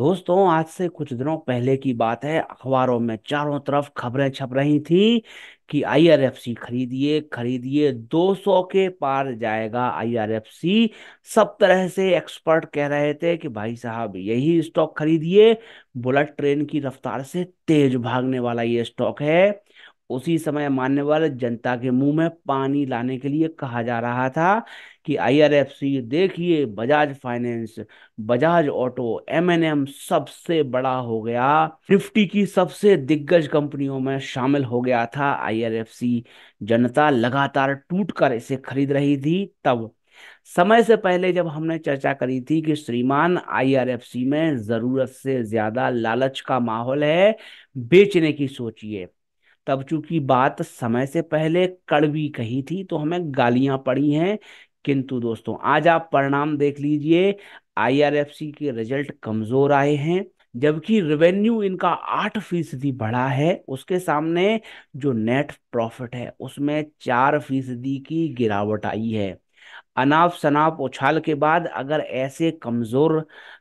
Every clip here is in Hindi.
दोस्तों आज से कुछ दिनों पहले की बात है अखबारों में चारों तरफ खबरें छप रही थी कि आईआरएफसी खरीदिए खरीदिए 200 के पार जाएगा आईआरएफसी सब तरह से एक्सपर्ट कह रहे थे कि भाई साहब यही स्टॉक खरीदिए बुलेट ट्रेन की रफ्तार से तेज भागने वाला ये स्टॉक है उसी समय मानने वाले जनता के मुंह में पानी लाने के लिए कहा जा रहा था कि आईआरएफसी देखिए Bajaj finance Bajaj auto MNM सबसे बड़ा हो गया निफ्टी की सबसे दिग्गज कंपनियों में शामिल हो गया था आईआरएफसी जनता लगातार टूटकर इसे खरीद रही थी तब समय से पहले जब हमने चर्चा करी थी कि श्रीमान आईआरएफसी में जरूरत से ज्यादा लालच का माहौल है बेचने की सोचिए तब चूंकि बात समय से पहले कड़वी कही थी तो हमें गालियां पड़ी हैं किंतु दोस्तों आज आप परिणाम देख लीजिए आईआरएफसी के रिजल्ट कमजोर आए हैं जबकि रेवेन्यू इनका आठ फीसदी बढ़ा है उसके सामने जो नेट प्रॉफिट है उसमें चार फीसदी की गिरावट आई है अनाप शनाप उछाल के बाद अगर ऐसे कमजोर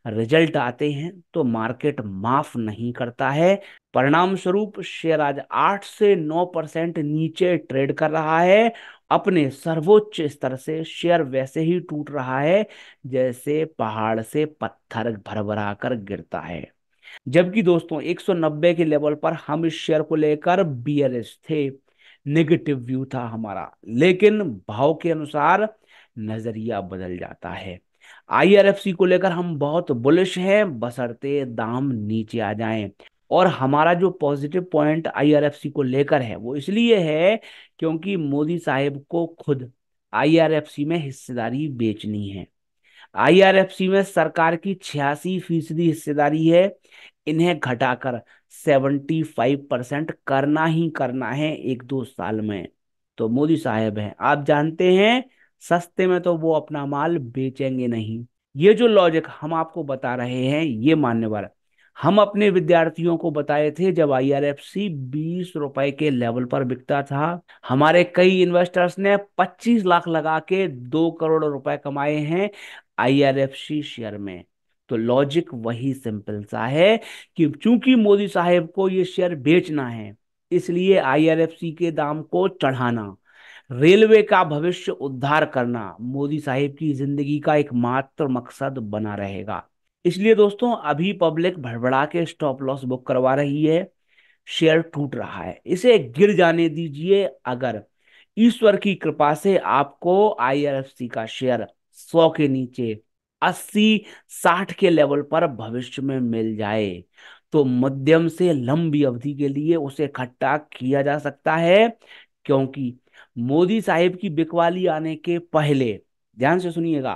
रिजल्ट आते हैं तो मार्केट माफ नहीं करता है परिणाम स्वरूप शेयर आज 8 से 9 परसेंट नीचे ट्रेड कर रहा है अपने सर्वोच्च स्तर से शेयर वैसे ही टूट रहा है जैसे पहाड़ से पत्थर भरभरा कर गिरता है जबकि दोस्तों 190 के लेवल पर हम इस शेयर को लेकर बी थे नेगेटिव व्यू था हमारा लेकिन भाव के अनुसार नजरिया बदल जाता है आईआरएफसी को लेकर हम बहुत बुलिश हैं बसरते दाम नीचे आ जाएं और हमारा जो पॉजिटिव पॉइंट आईआरएफसी को लेकर है वो इसलिए है क्योंकि मोदी साहब को खुद आईआरएफसी में हिस्सेदारी बेचनी है आईआरएफसी में सरकार की छियासी फीसदी हिस्सेदारी है इन्हें घटाकर सेवेंटी फाइव परसेंट करना ही करना है एक दो साल में तो मोदी साहब हैं आप जानते हैं सस्ते में तो वो अपना माल बेचेंगे नहीं ये जो लॉजिक हम आपको बता रहे हैं ये मान्यवर हम अपने विद्यार्थियों को बताए थे जब आई आर एफ सी बीस रुपए के लेवल पर बिकता था हमारे कई इन्वेस्टर्स ने पच्चीस लाख लगा के दो करोड़ रुपए कमाए हैं I R F C share में तो लॉजिक वही सिंपल सा है कि चूंकि मोदी साहेब को ये शेयर बेचना है इसलिए आई आर एफ सी के दाम को चढ़ाना रेलवे का भविष्य उद्धार करना मोदी साहब की जिंदगी का एकमात्र मकसद बना रहेगा इसलिए दोस्तों अभी पब्लिक भड़बड़ा के स्टॉप लॉस बुक करवा रही है शेयर टूट रहा है इसे गिर जाने दीजिए अगर ईश्वर की कृपा से आपको आईआरएफसी का शेयर सौ के नीचे अस्सी साठ के लेवल पर भविष्य में मिल जाए तो मध्यम से लंबी अवधि के लिए उसे इकट्ठा किया जा सकता है क्योंकि मोदी साहब की बिकवाली आने के पहले ध्यान से सुनिएगा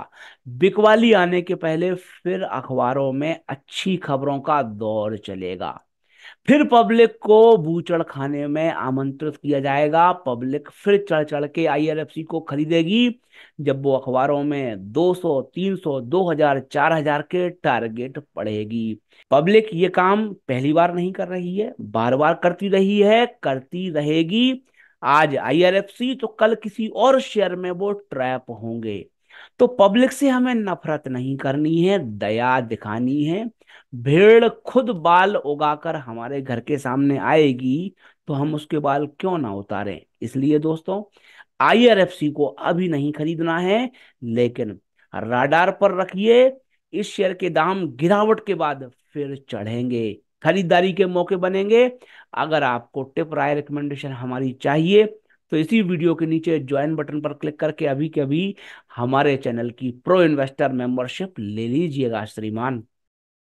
बिकवाली आने के पहले फिर अखबारों में अच्छी खबरों का दौर चलेगा फिर पब्लिक को बूचड़ खाने में आमंत्रित किया जाएगा पब्लिक फिर चढ़ चढ़ के आईआरएफसी को खरीदेगी जब वो अखबारों में 200, 300, 2000, 4000 के टारगेट पड़ेगी पब्लिक ये काम पहली बार नहीं कर रही है बार बार करती रही है करती रहेगी आज आईआरएफसी तो कल किसी और शेयर में वो ट्रैप होंगे तो पब्लिक से हमें नफरत नहीं करनी है दया दिखानी है भेड़ खुद बाल उगाकर हमारे घर के सामने आएगी तो हम उसके बाल क्यों ना उतारें इसलिए दोस्तों आईआरएफसी को अभी नहीं खरीदना है लेकिन राडार पर रखिए इस शेयर के दाम गिरावट के बाद फिर चढ़ेंगे खरीदारी के मौके बनेंगे अगर आपको टिप राय रिकमेंडेशन हमारी चाहिए तो इसी वीडियो के नीचे ज्वाइन बटन पर क्लिक करके अभी के अभी हमारे चैनल की प्रो इन्वेस्टर मेंबरशिप ले लीजिएगा श्रीमान